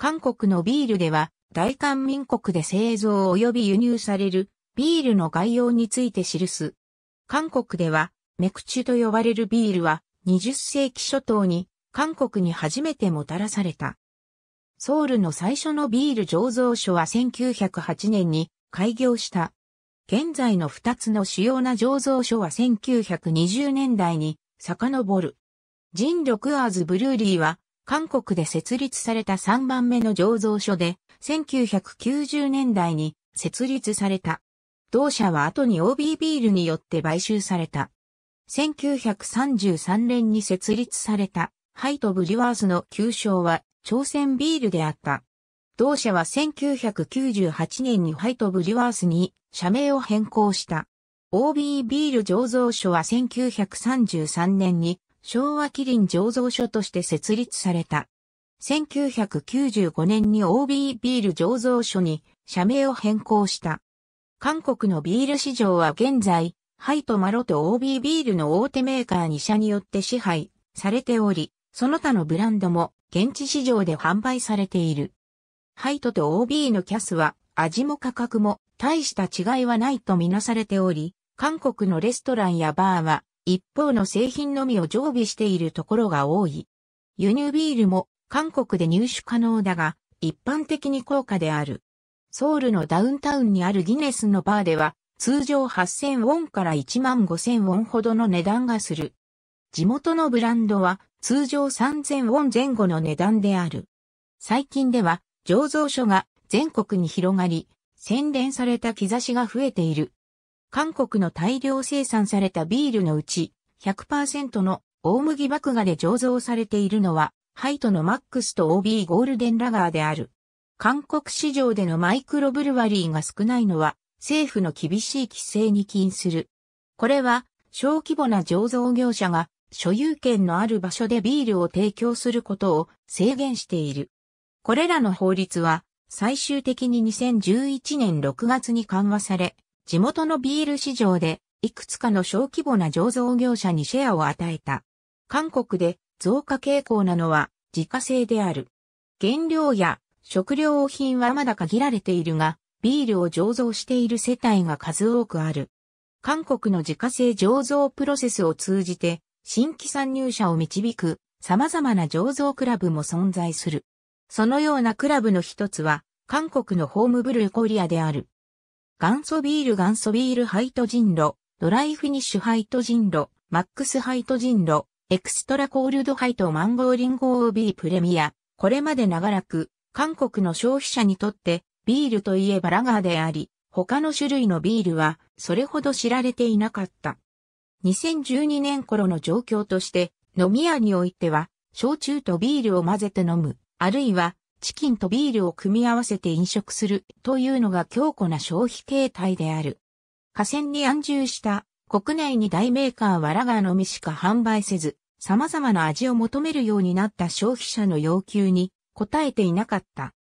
韓国のビールでは、大韓民国で製造及び輸入されるビールの概要について記す。韓国では、メクチュと呼ばれるビールは、20世紀初頭に韓国に初めてもたらされた。ソウルの最初のビール醸造所は1908年に開業した。現在の2つの主要な醸造所は1920年代に遡る。ジン・ロクアーズ・ブルーリーは韓国で設立された3番目の醸造所で、1990年代に設立された。同社は後に OB ビールによって買収された。1933年に設立された、ハイトブリワースの旧称は、朝鮮ビールであった。同社は1998年にハイトブリワースに社名を変更した。OB ビール醸造所は1933年に昭和麒麟醸造所として設立された。1995年に OB ビール醸造所に社名を変更した。韓国のビール市場は現在、ハイとマロと OB ビールの大手メーカー2社によって支配されており、その他のブランドも現地市場で販売されている。ハイトと OB のキャスは味も価格も大した違いはないとみなされており、韓国のレストランやバーは一方の製品のみを常備しているところが多い。輸入ビールも韓国で入手可能だが、一般的に高価である。ソウルのダウンタウンにあるギネスのバーでは、通常8000ウォンから1万5000ウォンほどの値段がする。地元のブランドは通常3000ウォン前後の値段である。最近では醸造所が全国に広がり、洗練された兆しが増えている。韓国の大量生産されたビールのうち100%の大麦麦芽で醸造されているのは、ハイトのマックスと OB ゴールデンラガーである。韓国市場でのマイクロブルワリーが少ないのは、政府の厳しい規制に起因する。これは、小規模な醸造業者が所有権のある場所でビールを提供することを制限している。これらの法律は最終的に2011年6月に緩和され、地元のビール市場で、いくつかの小規模な醸造業者にシェアを与えた。韓国で増加傾向なのは自家製である。原料や食料品はまだ限られているが、ビールを醸造している世帯が数多くある。韓国の自家製醸造プロセスを通じて、新規参入者を導く様々な醸造クラブも存在する。そのようなクラブの一つは、韓国のホームブルーコリアである。元祖ビール元祖ビールハイト人ロ、ドライフィニッシュハイト人ロ、マックスハイト人ロ、エクストラコールドハイトマンゴーリンゴ OB プレミア。これまで長らく、韓国の消費者にとって、ビールといえばラガーであり、他の種類のビールは、それほど知られていなかった。2012年頃の状況として、飲み屋においては、焼酎とビールを混ぜて飲む、あるいは、チキンとビールを組み合わせて飲食するというのが強固な消費形態である。河川に安住した国内に大メーカーはラガーのみしか販売せず、様々な味を求めるようになった消費者の要求に応えていなかった。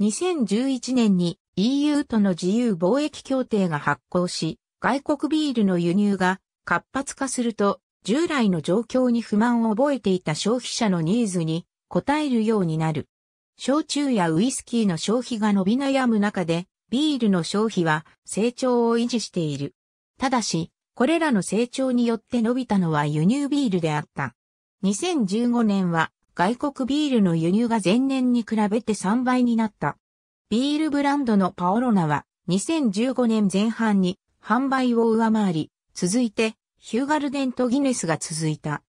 2011年に EU との自由貿易協定が発効し、外国ビールの輸入が活発化すると、従来の状況に不満を覚えていた消費者のニーズに応えるようになる。焼酎やウイスキーの消費が伸び悩む中で、ビールの消費は成長を維持している。ただし、これらの成長によって伸びたのは輸入ビールであった。2015年は外国ビールの輸入が前年に比べて3倍になった。ビールブランドのパオロナは2015年前半に販売を上回り、続いてヒューガルデンとギネスが続いた。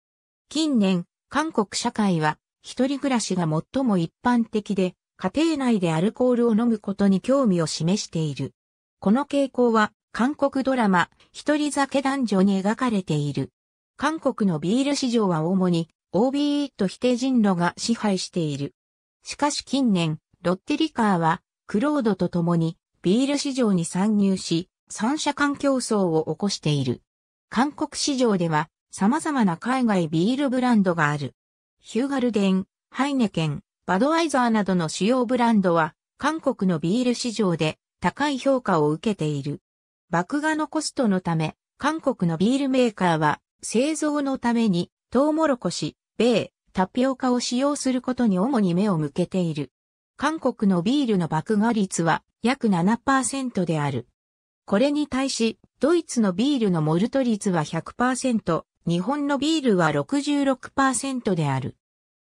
近年、韓国社会は一人暮らしが最も一般的で、家庭内でアルコールを飲むことに興味を示している。この傾向は、韓国ドラマ、一人酒男女に描かれている。韓国のビール市場は主に、OBE と否定人路が支配している。しかし近年、ロッテリカーは、クロードと共に、ビール市場に参入し、三者間競争を起こしている。韓国市場では、様々な海外ビールブランドがある。ヒューガルデン、ハイネケン、バドワイザーなどの主要ブランドは、韓国のビール市場で高い評価を受けている。麦芽のコストのため、韓国のビールメーカーは、製造のために、トウモロコシ、米、タピオカを使用することに主に目を向けている。韓国のビールの麦芽率は約7%である。これに対し、ドイツのビールのモルト率は100%、日本のビールは66%である。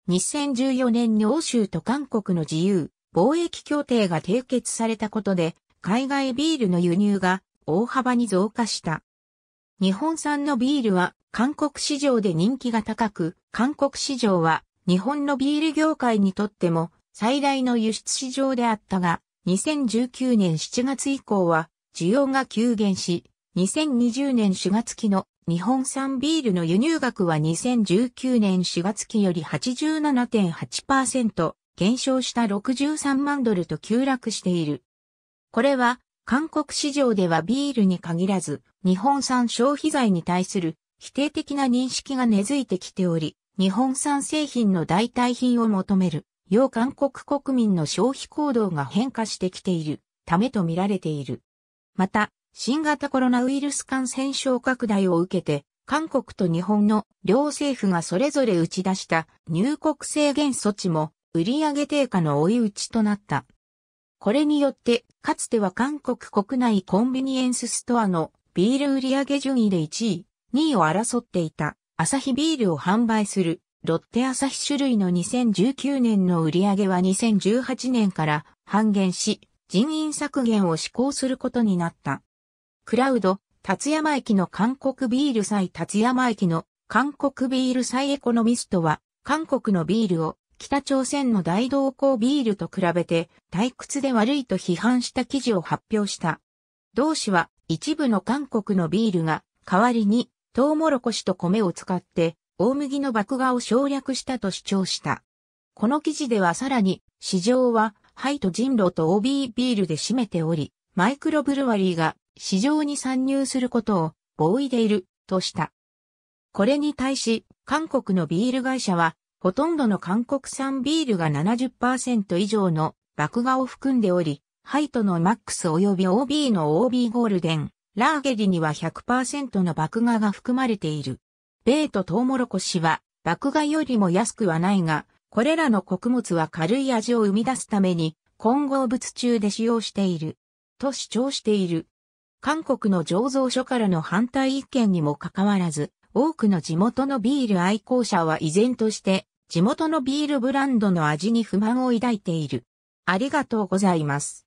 2014年に欧州と韓国の自由貿易協定が締結されたことで、海外ビールの輸入が大幅に増加した。日本産のビールは韓国市場で人気が高く、韓国市場は日本のビール業界にとっても最大の輸出市場であったが、2019年7月以降は需要が急減し、2020年4月期の日本産ビールの輸入額は2019年4月期より87.8%減少した63万ドルと急落している。これは韓国市場ではビールに限らず日本産消費財に対する否定的な認識が根付いてきており、日本産製品の代替品を求める、要韓国国民の消費行動が変化してきているためと見られている。また、新型コロナウイルス感染症拡大を受けて、韓国と日本の両政府がそれぞれ打ち出した入国制限措置も売上低下の追い打ちとなった。これによって、かつては韓国国内コンビニエンスストアのビール売上順位で1位、2位を争っていたアサヒビールを販売するロッテアサヒ種類の2019年の売上は2018年から半減し、人員削減を施行することになった。クラウド、達山駅の韓国ビール祭達山駅の韓国ビール祭エコノミストは、韓国のビールを北朝鮮の大動向ビールと比べて退屈で悪いと批判した記事を発表した。同氏は一部の韓国のビールが代わりにトウモロコシと米を使って大麦の麦芽を省略したと主張した。この記事ではさらに市場はハイと人狼と OB ビールで占めており、マイクロブルワリーが市場に参入することを防いでいるとした。これに対し、韓国のビール会社は、ほとんどの韓国産ビールが70%以上の麦芽を含んでおり、ハイトのマックス及び OB の OB ゴールデン、ラーゲリには100%の麦芽が含まれている。米とトウモロコシは、麦芽よりも安くはないが、これらの穀物は軽い味を生み出すために、混合物中で使用している。と主張している。韓国の醸造所からの反対意見にもかかわらず、多くの地元のビール愛好者は依然として、地元のビールブランドの味に不満を抱いている。ありがとうございます。